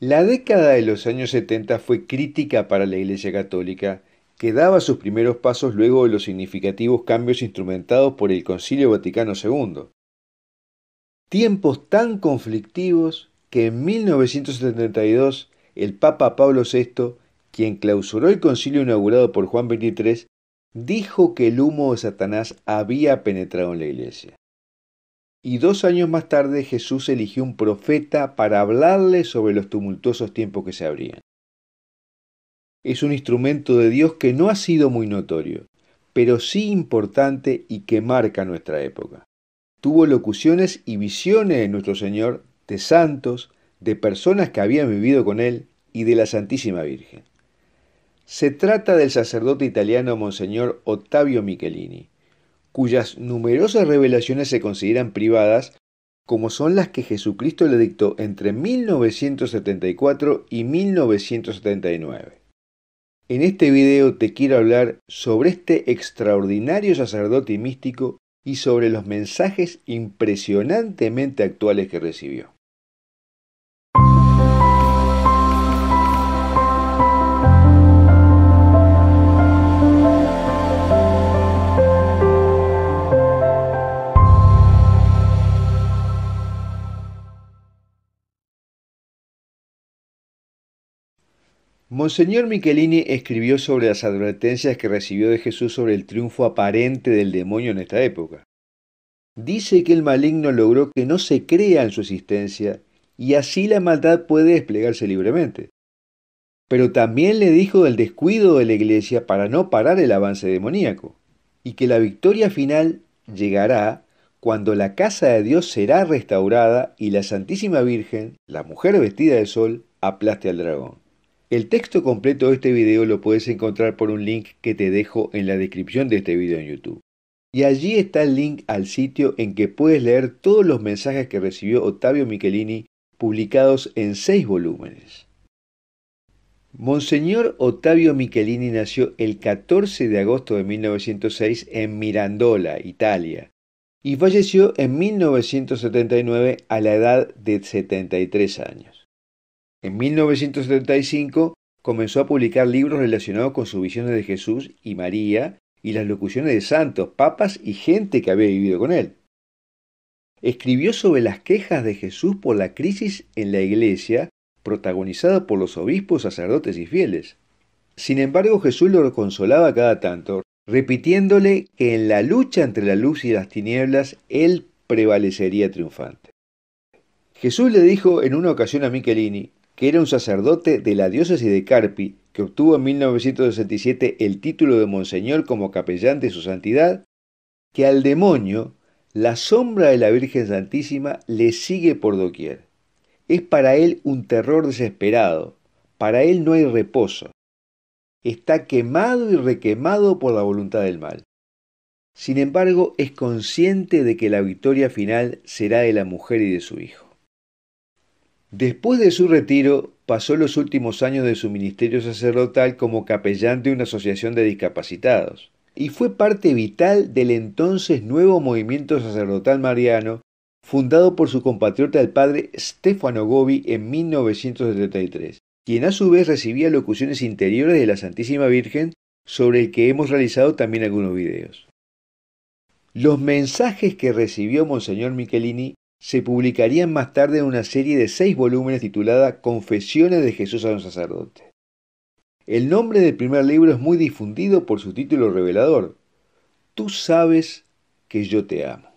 La década de los años 70 fue crítica para la Iglesia Católica, que daba sus primeros pasos luego de los significativos cambios instrumentados por el Concilio Vaticano II. Tiempos tan conflictivos que en 1972 el Papa Pablo VI, quien clausuró el concilio inaugurado por Juan XXIII, dijo que el humo de Satanás había penetrado en la iglesia. Y dos años más tarde Jesús eligió un profeta para hablarle sobre los tumultuosos tiempos que se abrían. Es un instrumento de Dios que no ha sido muy notorio, pero sí importante y que marca nuestra época. Tuvo locuciones y visiones de nuestro Señor, de santos, de personas que habían vivido con Él y de la Santísima Virgen. Se trata del sacerdote italiano Monseñor Ottavio Michelini, cuyas numerosas revelaciones se consideran privadas, como son las que Jesucristo le dictó entre 1974 y 1979. En este video te quiero hablar sobre este extraordinario sacerdote místico y sobre los mensajes impresionantemente actuales que recibió. Monseñor Michelini escribió sobre las advertencias que recibió de Jesús sobre el triunfo aparente del demonio en esta época. Dice que el maligno logró que no se crea en su existencia y así la maldad puede desplegarse libremente. Pero también le dijo del descuido de la iglesia para no parar el avance demoníaco y que la victoria final llegará cuando la casa de Dios será restaurada y la Santísima Virgen, la mujer vestida de sol, aplaste al dragón. El texto completo de este video lo puedes encontrar por un link que te dejo en la descripción de este video en YouTube. Y allí está el link al sitio en que puedes leer todos los mensajes que recibió Ottavio Michelini publicados en seis volúmenes. Monseñor Ottavio Michelini nació el 14 de agosto de 1906 en Mirandola, Italia, y falleció en 1979 a la edad de 73 años. En 1975 comenzó a publicar libros relacionados con sus visiones de Jesús y María y las locuciones de santos, papas y gente que había vivido con él. Escribió sobre las quejas de Jesús por la crisis en la iglesia protagonizada por los obispos, sacerdotes y fieles. Sin embargo, Jesús lo consolaba cada tanto, repitiéndole que en la lucha entre la luz y las tinieblas él prevalecería triunfante. Jesús le dijo en una ocasión a Michelini, que era un sacerdote de la diócesis de Carpi, que obtuvo en 1967 el título de Monseñor como capellán de su santidad, que al demonio la sombra de la Virgen Santísima le sigue por doquier. Es para él un terror desesperado, para él no hay reposo. Está quemado y requemado por la voluntad del mal. Sin embargo, es consciente de que la victoria final será de la mujer y de su hijo. Después de su retiro, pasó los últimos años de su ministerio sacerdotal como capellán de una asociación de discapacitados, y fue parte vital del entonces nuevo movimiento sacerdotal mariano, fundado por su compatriota el padre Stefano Gobi en 1973, quien a su vez recibía locuciones interiores de la Santísima Virgen, sobre el que hemos realizado también algunos videos. Los mensajes que recibió Monseñor Michelini se publicarían más tarde en una serie de seis volúmenes titulada Confesiones de Jesús a un sacerdote. El nombre del primer libro es muy difundido por su título revelador. Tú sabes que yo te amo.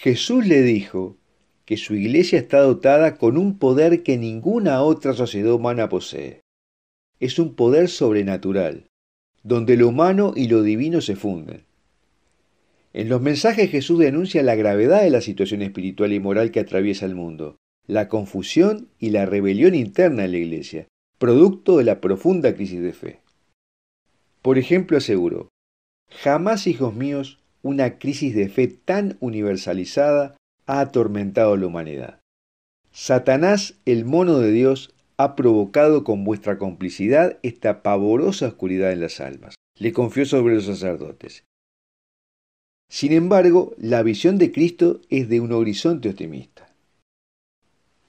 Jesús le dijo que su iglesia está dotada con un poder que ninguna otra sociedad humana posee. Es un poder sobrenatural, donde lo humano y lo divino se funden. En los mensajes Jesús denuncia la gravedad de la situación espiritual y moral que atraviesa el mundo, la confusión y la rebelión interna en la Iglesia, producto de la profunda crisis de fe. Por ejemplo, aseguró, jamás, hijos míos, una crisis de fe tan universalizada ha atormentado a la humanidad. Satanás, el mono de Dios, ha provocado con vuestra complicidad esta pavorosa oscuridad en las almas. Le confió sobre los sacerdotes. Sin embargo, la visión de Cristo es de un horizonte optimista.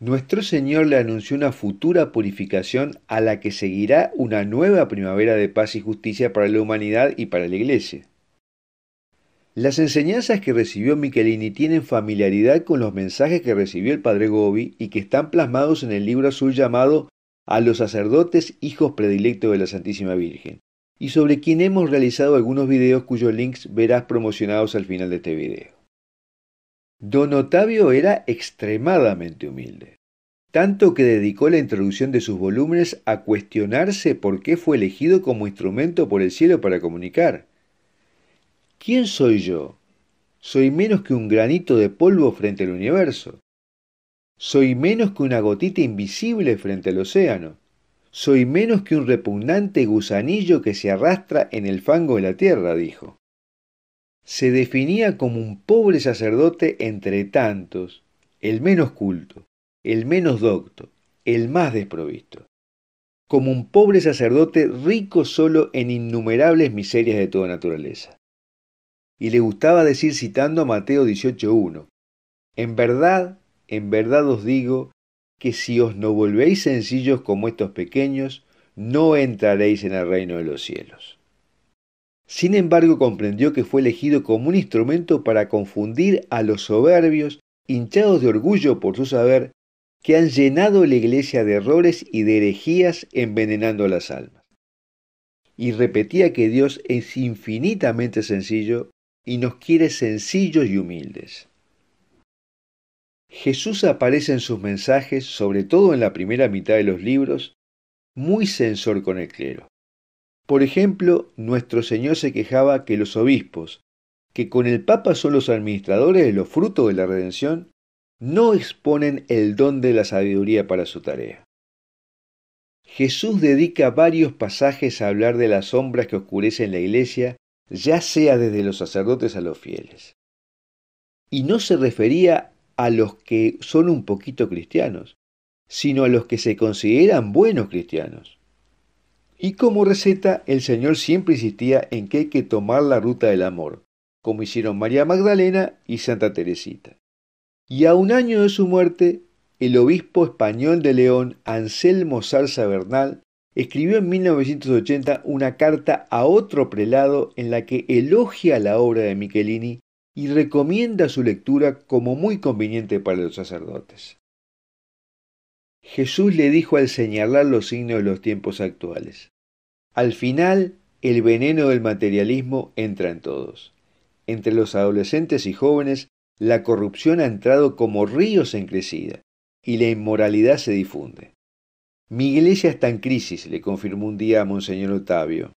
Nuestro Señor le anunció una futura purificación a la que seguirá una nueva primavera de paz y justicia para la humanidad y para la Iglesia. Las enseñanzas que recibió Michelini tienen familiaridad con los mensajes que recibió el padre Gobi y que están plasmados en el libro azul llamado A los sacerdotes hijos predilectos de la Santísima Virgen, y sobre quien hemos realizado algunos videos cuyos links verás promocionados al final de este video. Don Otavio era extremadamente humilde, tanto que dedicó la introducción de sus volúmenes a cuestionarse por qué fue elegido como instrumento por el cielo para comunicar. ¿Quién soy yo? Soy menos que un granito de polvo frente al universo. Soy menos que una gotita invisible frente al océano. Soy menos que un repugnante gusanillo que se arrastra en el fango de la tierra, dijo. Se definía como un pobre sacerdote entre tantos, el menos culto, el menos docto, el más desprovisto. Como un pobre sacerdote rico solo en innumerables miserias de toda naturaleza. Y le gustaba decir citando a Mateo 18.1, En verdad, en verdad os digo, que si os no volvéis sencillos como estos pequeños, no entraréis en el reino de los cielos. Sin embargo, comprendió que fue elegido como un instrumento para confundir a los soberbios, hinchados de orgullo por su saber, que han llenado la iglesia de errores y de herejías envenenando las almas. Y repetía que Dios es infinitamente sencillo y nos quiere sencillos y humildes. Jesús aparece en sus mensajes, sobre todo en la primera mitad de los libros, muy censor con el clero. Por ejemplo, nuestro Señor se quejaba que los obispos, que con el Papa son los administradores de los frutos de la redención, no exponen el don de la sabiduría para su tarea. Jesús dedica varios pasajes a hablar de las sombras que oscurecen la iglesia, ya sea desde los sacerdotes a los fieles. Y no se refería a los que son un poquito cristianos, sino a los que se consideran buenos cristianos. Y como receta, el Señor siempre insistía en que hay que tomar la ruta del amor, como hicieron María Magdalena y Santa Teresita. Y a un año de su muerte, el obispo español de León, Anselmo zarza Bernal, escribió en 1980 una carta a otro prelado en la que elogia la obra de Michelini y recomienda su lectura como muy conveniente para los sacerdotes. Jesús le dijo al señalar los signos de los tiempos actuales, al final el veneno del materialismo entra en todos. Entre los adolescentes y jóvenes la corrupción ha entrado como ríos en crecida y la inmoralidad se difunde. Mi iglesia está en crisis, le confirmó un día a Monseñor Otavio,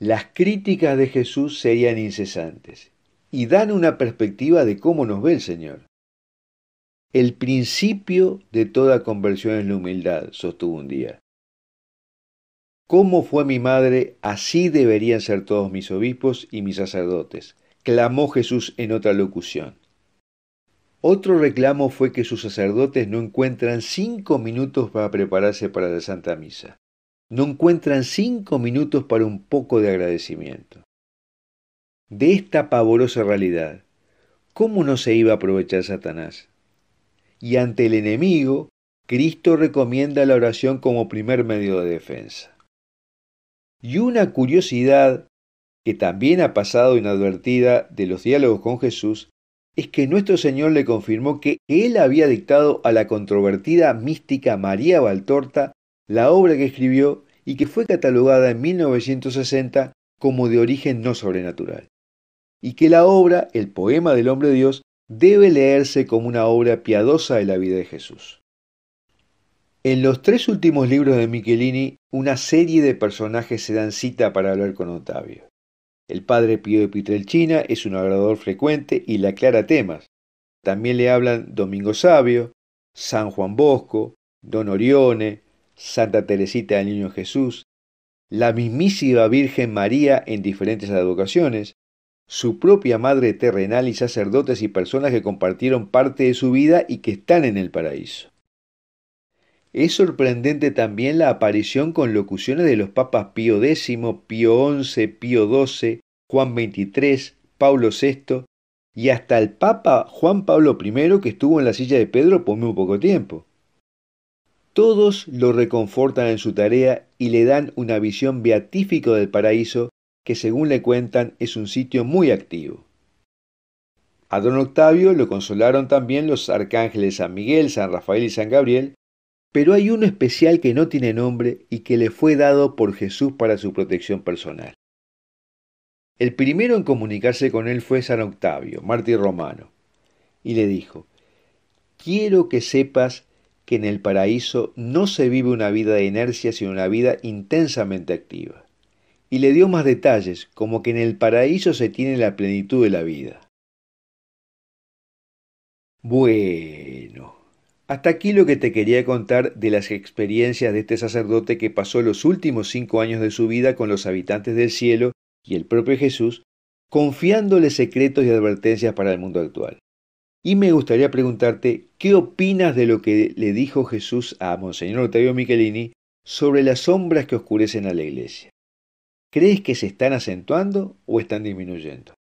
las críticas de Jesús serían incesantes y dan una perspectiva de cómo nos ve el Señor. El principio de toda conversión es la humildad, sostuvo un día. ¿Cómo fue mi madre? Así deberían ser todos mis obispos y mis sacerdotes, clamó Jesús en otra locución. Otro reclamo fue que sus sacerdotes no encuentran cinco minutos para prepararse para la Santa Misa no encuentran cinco minutos para un poco de agradecimiento. De esta pavorosa realidad, ¿cómo no se iba a aprovechar Satanás? Y ante el enemigo, Cristo recomienda la oración como primer medio de defensa. Y una curiosidad que también ha pasado inadvertida de los diálogos con Jesús es que nuestro Señor le confirmó que él había dictado a la controvertida mística María Valtorta la obra que escribió y que fue catalogada en 1960 como de origen no sobrenatural, y que la obra, el poema del hombre de Dios, debe leerse como una obra piadosa de la vida de Jesús. En los tres últimos libros de Michelini, una serie de personajes se dan cita para hablar con Octavio. El padre Pío de Pitrelchina es un hablador frecuente y le aclara temas. También le hablan Domingo Sabio, San Juan Bosco, Don Orione, Santa Teresita del Niño Jesús, la mismísima Virgen María en diferentes advocaciones, su propia madre terrenal y sacerdotes y personas que compartieron parte de su vida y que están en el paraíso. Es sorprendente también la aparición con locuciones de los papas Pío X, Pío XI, Pío XII, Juan XXIII, Pablo VI y hasta el papa Juan Pablo I que estuvo en la silla de Pedro por muy poco tiempo. Todos lo reconfortan en su tarea y le dan una visión beatífica del paraíso que según le cuentan es un sitio muy activo. A don Octavio lo consolaron también los arcángeles San Miguel, San Rafael y San Gabriel, pero hay uno especial que no tiene nombre y que le fue dado por Jesús para su protección personal. El primero en comunicarse con él fue San Octavio, mártir romano, y le dijo, Quiero que sepas que en el paraíso no se vive una vida de inercia, sino una vida intensamente activa. Y le dio más detalles, como que en el paraíso se tiene la plenitud de la vida. Bueno, hasta aquí lo que te quería contar de las experiencias de este sacerdote que pasó los últimos cinco años de su vida con los habitantes del cielo y el propio Jesús, confiándole secretos y advertencias para el mundo actual. Y me gustaría preguntarte, ¿qué opinas de lo que le dijo Jesús a Monseñor Ottavio Michelini sobre las sombras que oscurecen a la iglesia? ¿Crees que se están acentuando o están disminuyendo?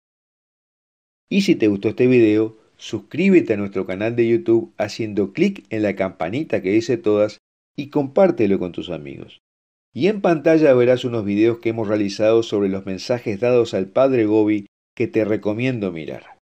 Y si te gustó este video, suscríbete a nuestro canal de YouTube haciendo clic en la campanita que dice todas y compártelo con tus amigos. Y en pantalla verás unos videos que hemos realizado sobre los mensajes dados al Padre Gobi que te recomiendo mirar.